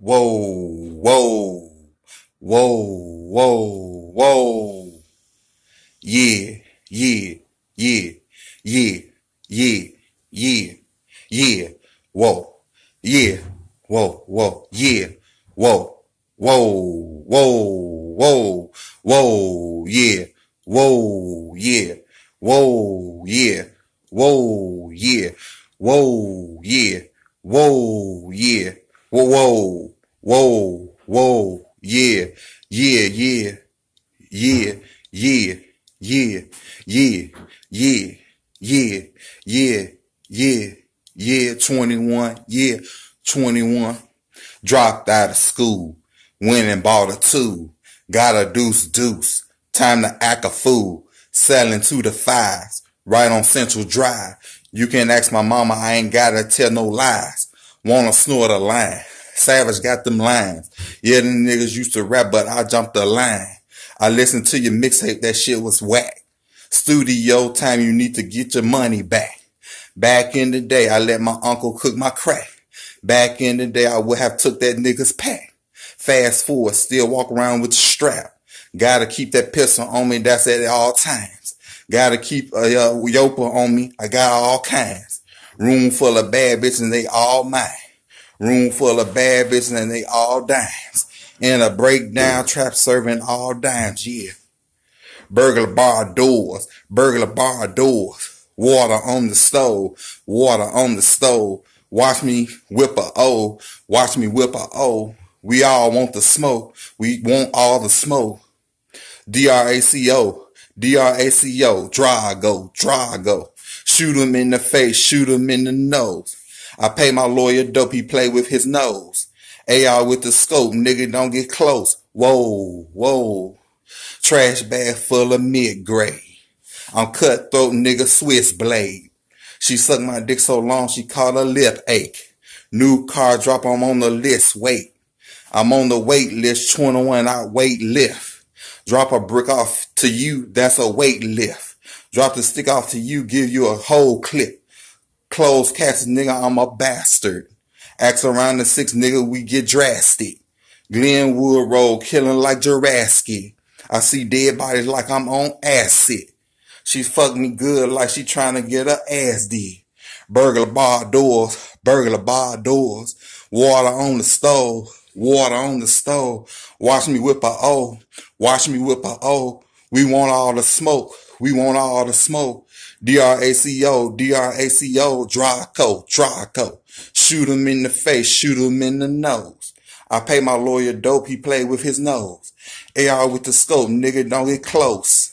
Whoa, whoa, whoa, whoa, whoa. Yeah, yeah, yeah, yeah, yeah, yeah, yeah, whoa, yeah, whoa, whoa, yeah, whoa, whoa, whoa, whoa, whoa, yeah, whoa, yeah, whoa, yeah, whoa, yeah, whoa, yeah, whoa, yeah. Whoa, whoa, whoa, whoa. Yeah, yeah, yeah, yeah, yeah, yeah, yeah, yeah, yeah, yeah, yeah, yeah, 21, yeah, 21. Dropped out of school, went and bought a two, got a deuce deuce, time to act a fool, selling to the fives, right on Central Drive. You can ask my mama, I ain't gotta tell no lies wanna snort a line. Savage got them lines. Yeah, them niggas used to rap, but I jumped the line. I listened to your mixtape, that shit was whack. Studio time, you need to get your money back. Back in the day, I let my uncle cook my crack. Back in the day, I would have took that nigga's pack. Fast forward, still walk around with the strap. Gotta keep that pistol on me, that's at all times. Gotta keep a uh, on me, I got all kinds. Room full of bad bitches and they all mine. Room full of bad bitches and they all dimes. In a breakdown trap serving all dimes, yeah. Burglar bar doors, burglar bar doors. Water on the stove, water on the stove. Watch me whip a O, watch me whip a O. We all want the smoke, we want all the smoke. D R A C O, D R A C O, Drago, Drago. Shoot him in the face, shoot him in the nose. I pay my lawyer dope, he play with his nose. AR with the scope, nigga don't get close. Whoa, whoa. Trash bag full of mid gray. I'm cutthroat nigga Swiss blade. She sucked my dick so long she caught a lip ache. New car drop, I'm on the list, wait. I'm on the wait list, 21, I wait lift. Drop a brick off to you, that's a weight lift. Drop the stick off to you, give you a whole clip. Close caps, nigga, I'm a bastard. Acts around the six, nigga, we get drastic. Glenwood Road, killing like Jurassic. I see dead bodies like I'm on acid. She fucked me good like she trying to get her ass did. Burglar bar doors, burglar bar doors. Water on the stove, water on the stove. Watch me whip a O, watch me whip a O. We want all the smoke. We want all the smoke. D-R-A-C-O, D-R-A-C-O, Draco, Draco. Shoot him in the face, shoot him in the nose. I pay my lawyer dope, he play with his nose. AR with the scope, nigga, don't get close.